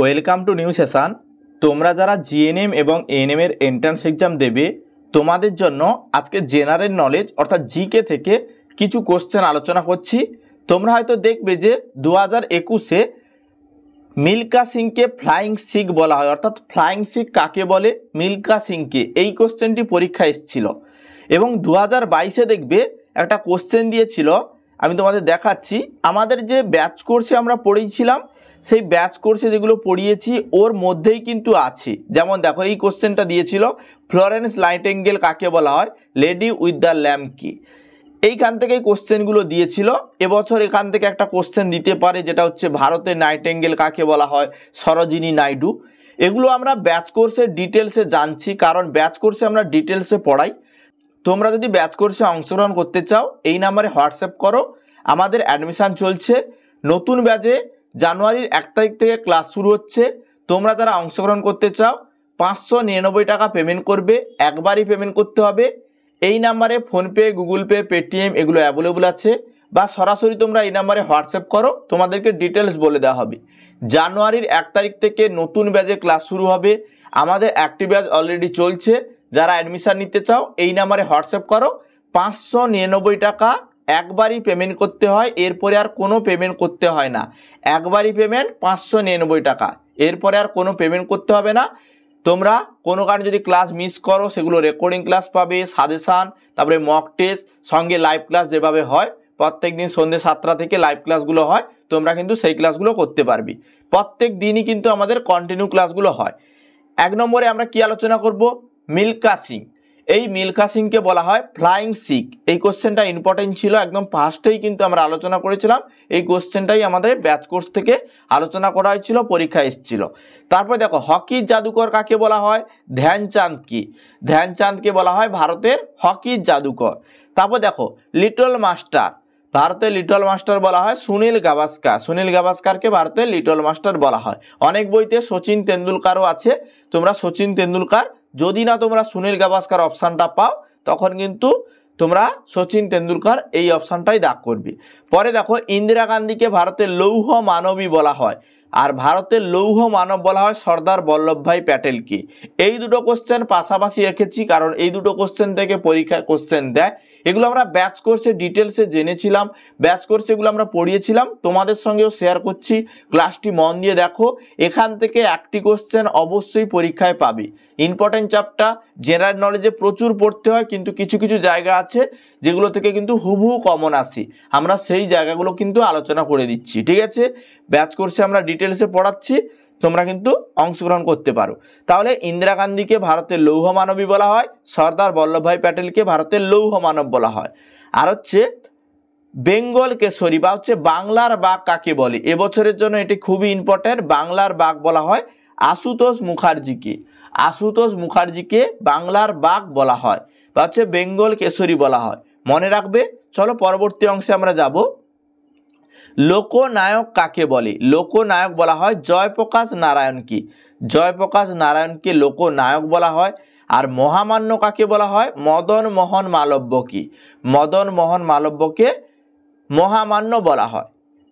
welcome to new session তোমরা যারা GNM এবং এএনএম এর এন্ট্রান্স এক্সাম দেবে তোমাদের জন্য আজকে জেনারেল নলেজ অর্থাৎ জিকে থেকে কিছু কোশ্চেন আলোচনা করছি তোমরা হয়তো দেখবে যে দু হাজার একুশে মিল্কা সিংকে ফ্লাইং সিক বলা হয় অর্থাৎ ফ্লাইং সিক কাকে বলে মিল্কা সিংকে এই কোশ্চেনটি পরীক্ষা এসেছিল এবং দু হাজার বাইশে দেখবে একটা কোশ্চেন দিয়েছিল আমি তোমাদের দেখাচ্ছি আমাদের যে ব্যাচ কোর্সে আমরা পড়েছিলাম সেই ব্যাচ কোর্সে যেগুলো পড়িয়েছি ওর মধ্যেই কিন্তু আছে যেমন দেখো এই কোশ্চেনটা দিয়েছিল ফ্লোরেন্স লাইটেঙ্গেল কাকে বলা হয় লেডি উইথ দ্য ল্যাম্প কি এইখান থেকেই কোশ্চেনগুলো দিয়েছিল এবছর এখান থেকে একটা কোশ্চেন দিতে পারে যেটা হচ্ছে ভারতের এঙ্গেল কাকে বলা হয় সরোজিনী নাইডু এগুলো আমরা ব্যাচ কোর্সের ডিটেলসে জানছি কারণ ব্যাচ কোর্সে আমরা ডিটেলসে পড়াই তোমরা যদি ব্যাচ কোর্সে অংশগ্রহণ করতে চাও এই নাম্বারে হোয়াটসঅ্যাপ করো আমাদের অ্যাডমিশান চলছে নতুন ব্যাচে জানুয়ারির এক তারিখ থেকে ক্লাস শুরু হচ্ছে তোমরা যারা অংশগ্রহণ করতে চাও পাঁচশো নিরানব্বই টাকা পেমেন্ট করবে একবারই পেমেন্ট করতে হবে এই নাম্বারে ফোনপে গুগল পে পেটিএম এগুলো অ্যাভেলেবল আছে বা সরাসরি তোমরা এই নাম্বারে হোয়াটসঅ্যাপ করো তোমাদেরকে ডিটেলস বলে দেওয়া হবে জানুয়ারির এক তারিখ থেকে নতুন ব্যাচে ক্লাস শুরু হবে আমাদের একটি ব্যাচ অলরেডি চলছে যারা অ্যাডমিশান নিতে চাও এই নাম্বারে হোয়াটসঅ্যাপ করো পাঁচশো নিরানব্বই টাকা একবারই পেমেন্ট করতে হয় এরপরে আর কোনো পেমেন্ট করতে হয় না একবারই পেমেন্ট পাঁচশো নিরানব্বই টাকা এরপরে আর কোনো পেমেন্ট করতে হবে না তোমরা কোনো কারণে যদি ক্লাস মিস করো সেগুলো রেকর্ডিং ক্লাস পাবে সাজেশান তারপরে মক টেস্ট সঙ্গে লাইভ ক্লাস যেভাবে হয় প্রত্যেক দিন সন্ধ্যে সাতটা থেকে লাইভ ক্লাসগুলো হয় তোমরা কিন্তু সেই ক্লাসগুলো করতে পারবি প্রত্যেক দিনই কিন্তু আমাদের কন্টিনিউ ক্লাসগুলো হয় এক নম্বরে আমরা কি আলোচনা করব মিল্কা সিং এই মিলখা সিংকে বলা হয় ফ্লাইং শিখ এই কোশ্চেনটা ইম্পর্টেন্ট ছিল একদম ফার্স্টেই কিন্তু আমরা আলোচনা করেছিলাম এই কোশ্চেনটাই আমাদের ব্যাচ কোর্স থেকে আলোচনা করা হয়েছিল পরীক্ষা এসেছিল তারপরে দেখো হকির জাদুকর কাকে বলা হয় ধ্যানচাঁদ কি ধ্যানচাঁদকে বলা হয় ভারতের হকির জাদুকর তারপর দেখো লিটল মাস্টার ভারতের লিটল মাস্টার বলা হয় সুনীল গাভাস্কার সুনীল গাভাস্কারকে ভারতের লিটল মাস্টার বলা হয় অনেক বইতে সচিন তেন্ডুলকারও আছে তোমরা সচিন তেন্ডুলকার যদি না তোমরা সুনীল গাভাস্কার অপশানটা পাও তখন কিন্তু তোমরা সচিন তেন্ডুলকার এই অপশানটাই দাগ করবে পরে দেখো ইন্দিরা গান্ধীকে ভারতের লৌহ মানবী বলা হয় আর ভারতের লৌহ মানব বলা হয় সর্দার বল্লভভাই প্যাটেলকে এই দুটো কোশ্চেন পাশাপাশি রেখেছি কারণ এই দুটো কোশ্চেন থেকে পরীক্ষা কোশ্চেন দেয় এগুলো আমরা ব্যাচ কোর্সে ডিটেলসে জেনেছিলাম ব্যাচ কোর্সে এগুলো আমরা পড়িয়েছিলাম তোমাদের সঙ্গেও শেয়ার করছি ক্লাসটি মন দিয়ে দেখো এখান থেকে একটি কোশ্চেন অবশ্যই পরীক্ষায় পাবে ইম্পর্টেন্ট চাপটা জেনারেল নলেজে প্রচুর পড়তে হয় কিন্তু কিছু কিছু জায়গা আছে যেগুলো থেকে কিন্তু হুবহু কমন আসি আমরা সেই জায়গাগুলো কিন্তু আলোচনা করে দিচ্ছি ঠিক আছে ব্যাচ কোর্সে আমরা ডিটেলসে পড়াচ্ছি তোমরা কিন্তু অংশগ্রহণ করতে পারো তাহলে ইন্দিরা গান্ধীকে ভারতের লৌহ মানবী বলা হয় সর্দার বল্লভভাই প্যাটেলকে ভারতের লৌহ মানব বলা হয় আর হচ্ছে বেঙ্গল কেশরী বা হচ্ছে বাংলার বাঘ কাকে বলে এবছরের জন্য এটি খুবই ইম্পর্ট্যান্ট বাংলার বাঘ বলা হয় আশুতোষ মুখার্জিকে আশুতোষ মুখার্জিকে বাংলার বাঘ বলা হয় বা হচ্ছে বেঙ্গল কেশরী বলা হয় মনে রাখবে চলো পরবর্তী অংশে আমরা যাব লোকনায়ক কাকে বলে লোকনায়ক বলা হয় জয়প্রকাশ নারায়ণকে জয়প্রকাশ নারায়ণকে লোকনায়ক বলা হয় আর মহামান্য কাকে বলা হয় মদন মোহন মালব্যকে মদন মোহন মালব্যকে মহামান্য বলা হয়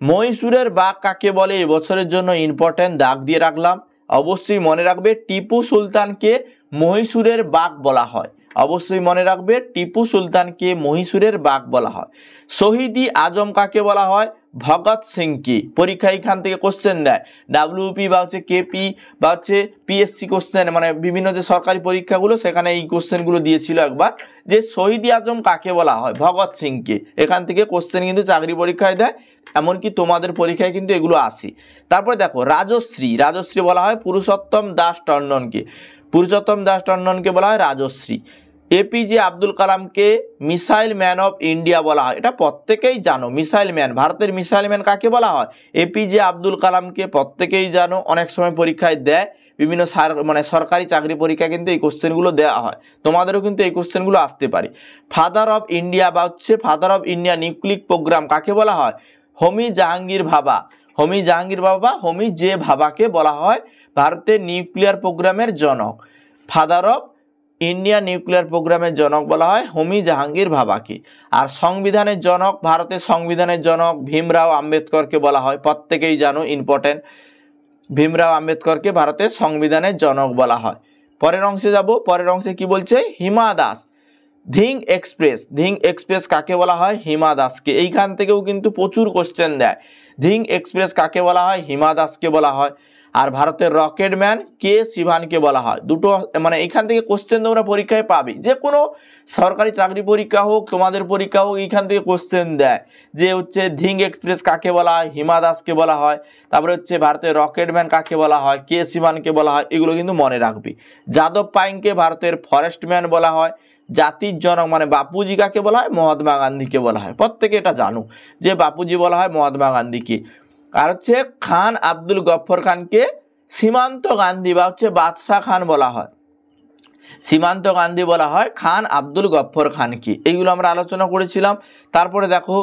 মহীশূরের বাঘ কাকে বলে এবছরের জন্য ইম্পর্ট্যান্ট দাগ দিয়ে রাখলাম অবশ্যই মনে রাখবে টিপু সুলতানকে মহীশূরের বাঘ বলা হয় অবশ্যই মনে রাখবে টিপু সুলতানকে মহীশূরের বাঘ বলা হয় শহীদি আজম কাকে বলা হয় ভগৎ সিংকে পরীক্ষা এখান থেকে কোশ্চেন দেয় ডাব্লিউপি বা হচ্ছে কেপি বা হচ্ছে পিএসসি কোশ্চেন মানে বিভিন্ন যে সরকারি পরীক্ষাগুলো সেখানে এই কোশ্চেনগুলো দিয়েছিল একবার যে শহীদ আজম কাকে বলা হয় ভগৎ সিংকে এখান থেকে কোশ্চেন কিন্তু চাকরি পরীক্ষায় দেয় এমনকি তোমাদের পরীক্ষায় কিন্তু এগুলো আসে তারপরে দেখো রাজশ্রী রাজশ্রী বলা হয় পুরুষোত্তম দাস টন্ডনকে পুরুষোত্তম দাস টন্ডনকে বলা হয় রাজশ্রী এপিজে আব্দুল কালামকে মিসাইল ম্যান অফ ইন্ডিয়া বলা হয় এটা প্রত্যেকেই জানো মিসাইল ম্যান ভারতের মিসাইল ম্যান কাকে বলা হয় এপিজে আব্দুল কালামকে প্রত্যেকেই জানো অনেক সময় পরীক্ষায় দেয় বিভিন্ন মানে সরকারি চাকরি পরীক্ষা কিন্তু এই কোশ্চেনগুলো দেওয়া হয় তোমাদেরও কিন্তু এই কোশ্চেনগুলো আসতে পারে ফাদার অফ ইন্ডিয়া বা হচ্ছে father of India nuclear programme কাকে বলা হয় হোমি জাহাঙ্গীর ভাবা হোমি জাহাঙ্গীর বাবা হোমি জে ভাবাকে বলা হয় ভারতের নিউক্লিয়ার প্রোগ্রামের জনক ফাদার অফ ইন্ডিয়া নিউক্লিয়ার প্রোগ্রামের জনক বলা হয় হোমি জাহাঙ্গীর ভাবাকে আর সংবিধানের জনক ভারতের সংবিধানের জনক ভীমরাও আম্বেদকরকে বলা হয় প্রত্যেকেই জানো ইম্পর্টেন্ট ভীমরাও আম্বেদকরকে ভারতের সংবিধানের জনক বলা হয় পরের অংশে যাব পরের অংশে কি বলছে হিমা দাস ধিং এক্সপ্রেস ধিং এক্সপ্রেস কাকে বলা হয় হিমা দাসকে এইখান থেকেও কিন্তু প্রচুর কোশ্চেন দেয় ধিং এক্সপ্রেস কাকে বলা হয় হিমা দাসকে বলা হয় আর ভারতের রকেট ম্যান কে সিভানকে বলা হয় দুটো মানে এখান থেকে কোশ্চেন তোমরা পরীক্ষায় পাবে যে কোনো সরকারি চাকরি পরীক্ষা হোক তোমাদের পরীক্ষা হোক এইখান থেকে কোশ্চেন দেয় যে হচ্ছে ধিং এক্সপ্রেস কাকে বলা হয় হিমা দাসকে বলা হয় তারপরে হচ্ছে ভারতের রকেট ম্যান কাকে বলা হয় কে সিভানকে বলা হয় এগুলো কিন্তু মনে রাখবি যাদব পাইনকে ভারতের ফরেস্ট ম্যান বলা হয় জাতির জনক মানে বাপুজি কাকে বলা হয় মহাত্মা গান্ধীকে বলা হয় প্রত্যেকে এটা জানো যে বাপুজি বলা হয় মহাত্মা গান্ধীকে আর হচ্ছে খান আব্দুল গফর খানকে সীমান্ত গান্ধী বা হচ্ছে বাদশাহ খান বলা হয় সীমান্ত গান্ধী বলা হয় খান আব্দুল গফর খানকে এইগুলো আমরা আলোচনা করেছিলাম তারপরে দেখো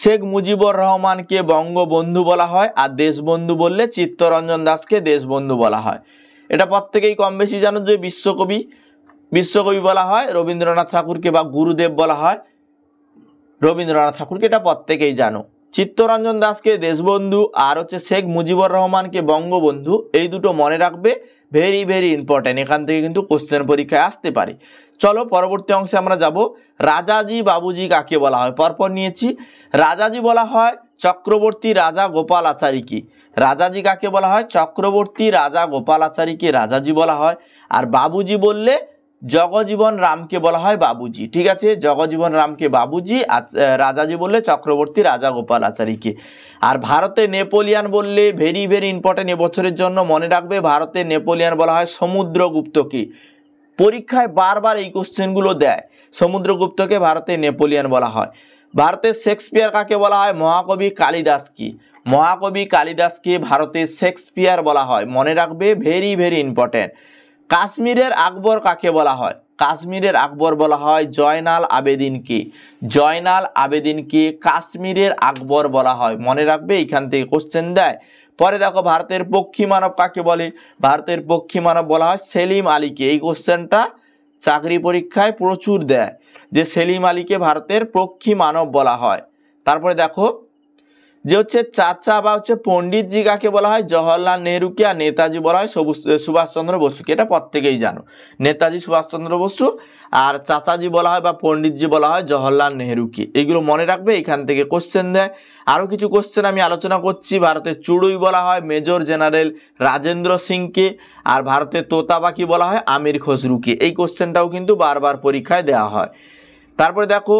শেখ মুজিবুর রহমানকে বঙ্গবন্ধু বলা হয় আর দেশবন্ধু বললে চিত্তরঞ্জন দাসকে দেশবন্ধু বলা হয় এটা প্রত্যেকেই কম বেশি জানো যে বিশ্বকবি বিশ্বকবি বলা হয় রবীন্দ্রনাথ ঠাকুরকে বা গুরুদেব বলা হয় রবীন্দ্রনাথ ঠাকুরকে এটা প্রত্যেকেই জানো চিত্তরঞ্জন দাসকে দেশবন্ধু আর হচ্ছে শেখ মুজিবুর রহমানকে বঙ্গবন্ধু এই দুটো মনে রাখবে ভেরি ভেরি ইম্পর্টেন্ট এখান থেকে কিন্তু কোশ্চেন পরীক্ষায় আসতে পারে চলো পরবর্তী অংশে আমরা যাব রাজাজি বাবুজি কাকে বলা হয় পরপর নিয়েছি রাজাজি বলা হয় চক্রবর্তী রাজা গোপাল আচারীকে রাজাজি কাকে বলা হয় চক্রবর্তী রাজা গোপাল আচারীকে রাজাজি বলা হয় আর বাবুজি বললে জগজীবন রামকে বলা হয় বাবুজি ঠিক আছে জগজীবন রামকে বাবুজি রাজাজি বললে চক্রবর্তী রাজা গোপাল আচারীকে আর ভারতে নেপোলিয়ান বললে ভেরি ভেরি ইম্পর্টেন্ট এবছরের জন্য মনে রাখবে ভারতে নেপোলিয়ান বলা হয় সমুদ্রগুপ্তকে পরীক্ষায় বারবার এই কোশ্চেনগুলো দেয় সমুদ্রগুপ্তকে ভারতে নেপোলিয়ান বলা হয় ভারতের শেক্সপিয়ার কাকে বলা হয় মহাকবি কালিদাসকে মহাকবি কালিদাসকে ভারতের শেক্সপিয়ার বলা হয় মনে রাখবে ভেরি ভেরি ইম্পর্টেন্ট কাশ্মীরের আকবর কাকে বলা হয় কাশ্মীরের আকবর বলা হয় জয়নাল আবেদিনকে জয়নাল আবেদিনকে কাশ্মীরের আকবর বলা হয় মনে রাখবে এখান থেকে কোশ্চেন দেয় পরে দেখো ভারতের পক্ষী মানব কাকে বলে ভারতের পক্ষী মানব বলা হয় সেলিম আলীকে এই কোশ্চেনটা চাকরি পরীক্ষায় প্রচুর দেয় যে সেলিম আলীকে ভারতের পক্ষী মানব বলা হয় তারপরে দেখো যে হচ্ছে চাচা বা হচ্ছে পণ্ডিতজি কাকে বলা হয় জওহরলাল নেহরুকে আর নেতাজি বলা হয় সবুজ সুভাষচন্দ্র বসুকে এটা প্রত্যেকেই জানো নেতাজি সুভাষচন্দ্র বসু আর চাচাজি বলা হয় বা পণ্ডিতজি বলা হয় জওহরলাল নেহরুকে এগুলো মনে রাখবে এখান থেকে কোশ্চেন দেয় আরও কিছু কোশ্চেন আমি আলোচনা করছি ভারতের চুড়ুই বলা হয় মেজর জেনারেল রাজেন্দ্র সিংকে আর ভারতের তোতাবাকি বলা হয় আমির খসরুকে এই কোশ্চেনটাও কিন্তু বারবার পরীক্ষায় দেওয়া হয় তারপরে দেখো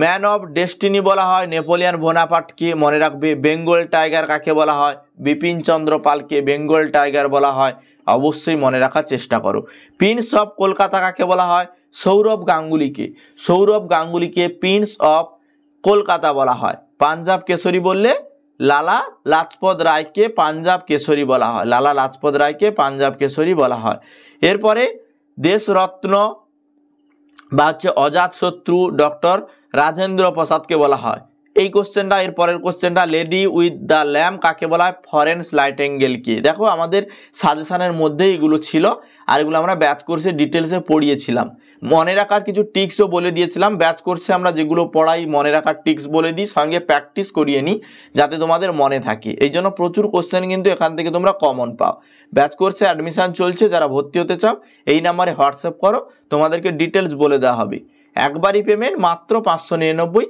ম্যান অফ ডেস্টিনি বলা হয় নেপোলিয়ান বোনাপাটকে মনে রাখবে বেঙ্গল টাইগার কাকে বলা হয় বিপিন চন্দ্র পালকে বেঙ্গল টাইগার বলা হয় অবশ্যই মনে রাখার চেষ্টা করো প্রিন্স অফ কলকাতা কাকে বলা হয় সৌরভ গাঙ্গুলিকে সৌরভ গাঙ্গুলিকে প্রিন্স অফ কলকাতা বলা হয় পাঞ্জাব কেশরী বললে লালা লাজপত রায়কে পাঞ্জাব কেশরী বলা হয় লালা লাজপত রায়কে পাঞ্জাব কেশরী বলা হয় এরপরে দেশরত্ন বা হচ্ছে অজাতশত্রু ডক্টর রাজেন্দ্র প্রসাদকে বলা হয় এই কোশ্চেনটা এর পরের কোশ্চেনটা লেডি উইথ দ্য ল্যাম্প কাকে বলা হয় ফরেন লাইট অ্যাঙ্গেলকে দেখো আমাদের সাজেশানের মধ্যে এগুলো ছিল আর এগুলো আমরা ব্যাচ কোর্সে ডিটেলসে পড়িয়েছিলাম মনে রাখার কিছু টিক্সও বলে দিয়েছিলাম ব্যাচ কোর্সে আমরা যেগুলো পড়াই মনে রাখার টিক্স বলে দিই সঙ্গে প্র্যাকটিস করিয়ে নিই যাতে তোমাদের মনে থাকে এই জন্য প্রচুর কোশ্চেন কিন্তু এখান থেকে তোমরা কমন পাও ব্যাচ কোর্সে অ্যাডমিশান চলছে যারা ভর্তি হতে চাও এই নাম্বারে হোয়াটসঅ্যাপ করো তোমাদেরকে ডিটেলস বলে দেওয়া হবে একবারই পেমেন্ট মাত্র পাঁচশো নিরানব্বই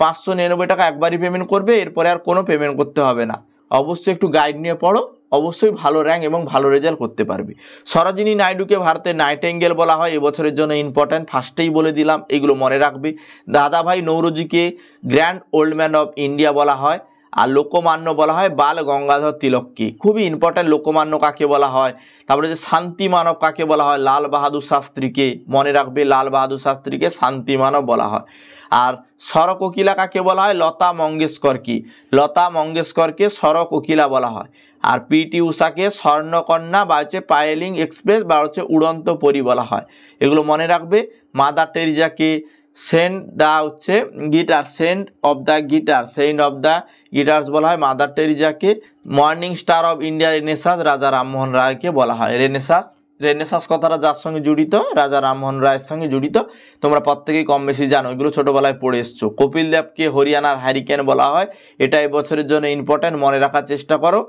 পাঁচশো নিরানব্বই টাকা একবারই পেমেন্ট করবে এরপরে আর কোনো পেমেন্ট করতে হবে না অবশ্যই একটু গাইড নিয়ে পড়ো অবশ্যই ভালো র্যাঙ্ক এবং ভালো রেজাল্ট করতে পারবে সরোজিনী নাইডুকে ভারতের নাইট অ্যাঙ্গেল বলা হয় এবছরের জন্য ইম্পর্ট্যান্ট ফার্স্টেই বলে দিলাম এগুলো মনে রাখবে দাদাভাই নৌরজিকে grand old man of India বলা হয় আর লোকমান্য বলা হয় বাল গঙ্গাধর তিলককে খুবই ইম্পর্ট্যান্ট লোকমান্য কাকে বলা হয় তারপরে যে শান্তি মানব কাকে বলা হয় লাল বাহাদুর শাস্ত্রীকে মনে রাখবে লাল বাহাদুর শাস্ত্রীকে শান্তি মানব বলা হয় আর সরকোকিলা কাকে বলা হয় লতা মঙ্গেশকরকে লতা মঙ্গেশকরকে সরকোকিলা বলা হয় আর পিটি উষাকে স্বর্ণকন্যা বা হচ্ছে পায়েলিং এক্সপ্রেস বা হচ্ছে উড়ন্ত পরি বলা হয় এগুলো মনে রাখবে মাদার টেরিজাকে সেন্ট দা হচ্ছে gutter saint of the gutter saint of the gutters বলা হয় মাদার টেরিজাকে morning star of India renaissance Raja Rammohan রায়কে বলা হয় রেনেসাস রেনেসাস কথাটা যার সঙ্গে জড়িত রাজা রামমোহন রায়ের সঙ্গে জড়িত তোমরা প্রত্যেকেই কম বেশি জানো এগুলো ছোটোবেলায় পড়ে এসছো কপিল দেবকে হরিয়ানার হ্যারিকেন বলা হয় এটা বছরের জন্য ইম্পর্ট্যান্ট মনে রাখার চেষ্টা করো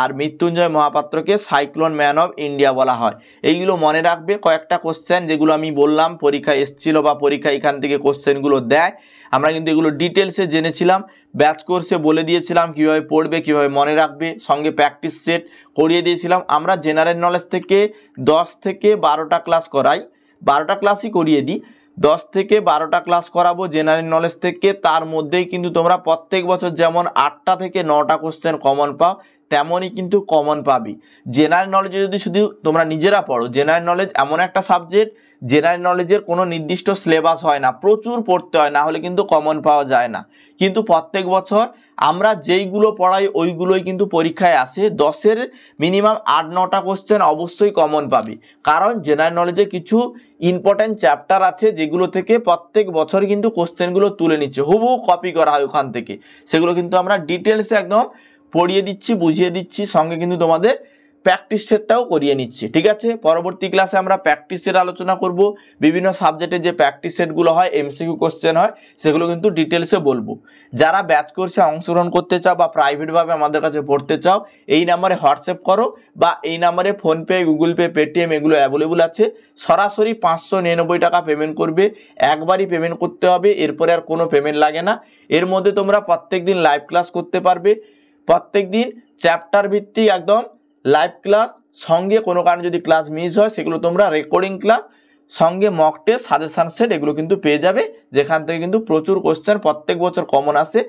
আর মৃত্যুঞ্জয় মহাপাত্রকে সাইক্লোন ম্যান অফ ইন্ডিয়া বলা হয় এইগুলো মনে রাখবে কয়েকটা কোশ্চেন যেগুলো আমি বললাম পরীক্ষা এসছিল বা পরীক্ষা এখান থেকে কোশ্চেনগুলো দেয় আমরা কিন্তু এগুলো ডিটেলসে জেনেছিলাম ব্যাচ কোর্সে বলে দিয়েছিলাম কিভাবে পড়বে কিভাবে মনে রাখবে সঙ্গে প্র্যাকটিস সেট করিয়ে দিয়েছিলাম আমরা জেনারেল নলেজ থেকে দশ থেকে বারোটা ক্লাস করাই বারোটা ক্লাসই করিয়ে দিই দশ থেকে বারোটা ক্লাস করাবো জেনারেল নলেজ থেকে তার মধ্যেই কিন্তু তোমরা প্রত্যেক বছর যেমন আটটা থেকে নটা কোশ্চেন কমন পাও তেমনই কিন্তু কমন পাবি জেনারেল নলেজে যদি শুধু তোমরা নিজেরা পড়ো জেনারেল নলেজ এমন একটা সাবজেক্ট জেনারেল নলেজের কোনো নির্দিষ্ট সিলেবাস হয় না প্রচুর পড়তে হয় না হলে কিন্তু কমন পাওয়া যায় না কিন্তু প্রত্যেক বছর আমরা যেইগুলো পড়াই ওইগুলোই কিন্তু পরীক্ষায় আসে দশের মিনিমাম আট নটা কোশ্চেন অবশ্যই কমন পাবি কারণ জেনারেল নলেজে কিছু ইম্পর্ট্যান্ট চ্যাপ্টার আছে যেগুলো থেকে প্রত্যেক বছর কিন্তু কোশ্চেনগুলো তুলে নিচ্ছে হুবহু কপি করা হয় ওখান থেকে সেগুলো কিন্তু আমরা ডিটেলসে একদম পড়িয়ে দিচ্ছি বুঝিয়ে দিচ্ছি সঙ্গে কিন্তু তোমাদের প্র্যাকটিস সেটটাও করিয়ে নিচ্ছি ঠিক আছে পরবর্তী ক্লাসে আমরা প্র্যাকটিসের আলোচনা করব বিভিন্ন সাবজেক্টে যে প্র্যাকটিস সেটগুলো হয় এমসিকিউ কোশ্চেন হয় সেগুলো কিন্তু ডিটেলসে বলবো যারা ব্যাচ কোর্সে অংশগ্রহণ করতে চাও বা প্রাইভেটভাবে আমাদের কাছে পড়তে চাও এই নাম্বারে হোয়াটসঅ্যাপ করো বা এই নাম্বারে ফোনপে গুগল পে পেটিএম এগুলো অ্যাভেলেবল আছে সরাসরি পাঁচশো নিরানব্বই টাকা পেমেন্ট করবে একবারই পেমেন্ট করতে হবে এরপরে আর কোনো পেমেন্ট লাগে না এর মধ্যে তোমরা প্রত্যেক দিন লাইভ ক্লাস করতে পারবে প্রত্যেক দিন চ্যাপ্টার ভিত্তিক একদম লাইভ ক্লাস সঙ্গে কোনো কারণে যদি ক্লাস মিস হয় সেগুলো তোমরা রেকর্ডিং ক্লাস সঙ্গে মক টেস্ট সাজেশান সেট এগুলো কিন্তু পেয়ে যাবে যেখান থেকে কিন্তু প্রচুর কোশ্চেন প্রত্যেক বছর কমন আসে